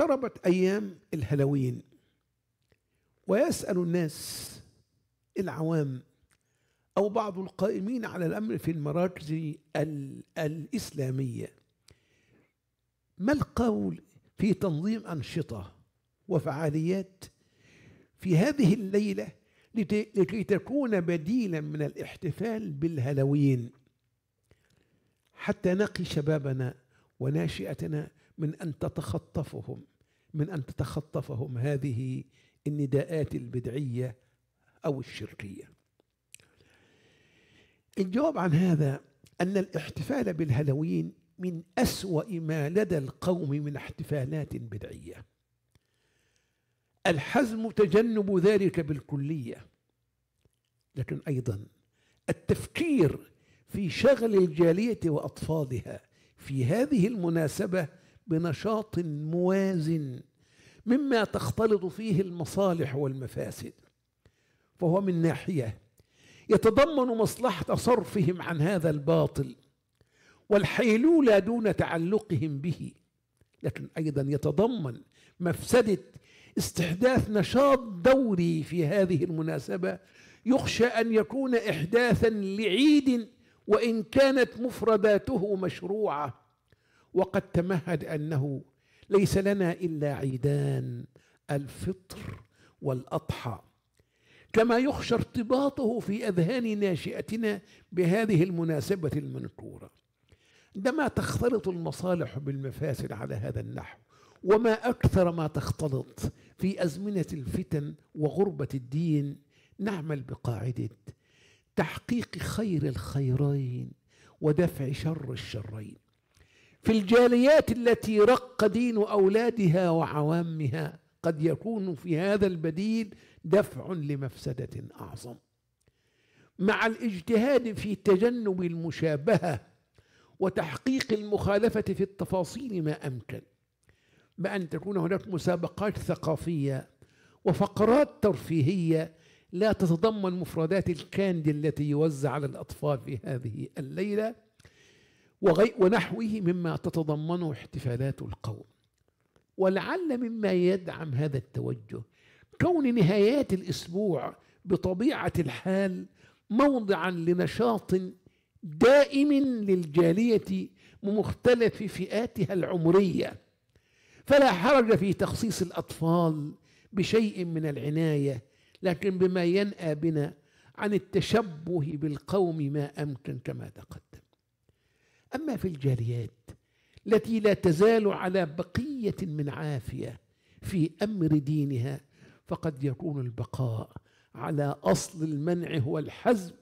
اقتربت أيام الهالوين ويسأل الناس العوام أو بعض القائمين على الأمر في المراكز الإسلامية ما القول في تنظيم أنشطة وفعاليات في هذه الليلة لكي تكون بديلا من الاحتفال بالهالوين حتى نقي شبابنا وناشئتنا من ان تتخطفهم من ان تتخطفهم هذه النداءات البدعيه او الشركيه الجواب عن هذا ان الاحتفال بالهالوين من اسوا ما لدى القوم من احتفالات بدعيه الحزم تجنب ذلك بالكليه لكن ايضا التفكير في شغل الجاليه واطفالها في هذه المناسبه بنشاط موازن مما تختلط فيه المصالح والمفاسد فهو من ناحيه يتضمن مصلحه صرفهم عن هذا الباطل والحيلوله دون تعلقهم به لكن ايضا يتضمن مفسده استحداث نشاط دوري في هذه المناسبه يخشى ان يكون احداثا لعيد وان كانت مفرداته مشروعه وقد تمهد انه ليس لنا الا عيدان الفطر والاضحى كما يخشى ارتباطه في اذهان ناشئتنا بهذه المناسبه المنكوره عندما تختلط المصالح بالمفاسد على هذا النحو وما اكثر ما تختلط في ازمنه الفتن وغربه الدين نعمل بقاعده تحقيق خير الخيرين ودفع شر الشرين في الجاليات التي رق دين أولادها وعوامها قد يكون في هذا البديل دفع لمفسدة أعظم مع الاجتهاد في تجنب المشابهة وتحقيق المخالفة في التفاصيل ما أمكن بأن تكون هناك مسابقات ثقافية وفقرات ترفيهية لا تتضمن مفردات الكاندي التي يوزع على الأطفال في هذه الليلة وغي ونحوه مما تتضمنه احتفالات القوم ولعل مما يدعم هذا التوجه كون نهايات الاسبوع بطبيعه الحال موضعا لنشاط دائم للجاليه بمختلف فئاتها العمريه فلا حرج في تخصيص الاطفال بشيء من العنايه لكن بما ينأى بنا عن التشبه بالقوم ما امكن كما تقدم أما في الجاريات التي لا تزال على بقية من عافية في أمر دينها فقد يكون البقاء على أصل المنع هو الحزم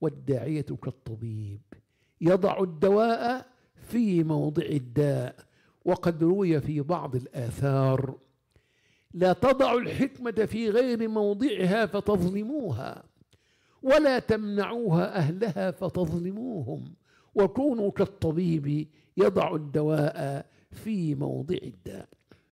والداعية كالطبيب يضع الدواء في موضع الداء وقد روي في بعض الآثار لا تضع الحكمة في غير موضعها فتظلموها ولا تمنعوها أهلها فتظلموهم وكونوا كالطبيب يضع الدواء في موضع الداء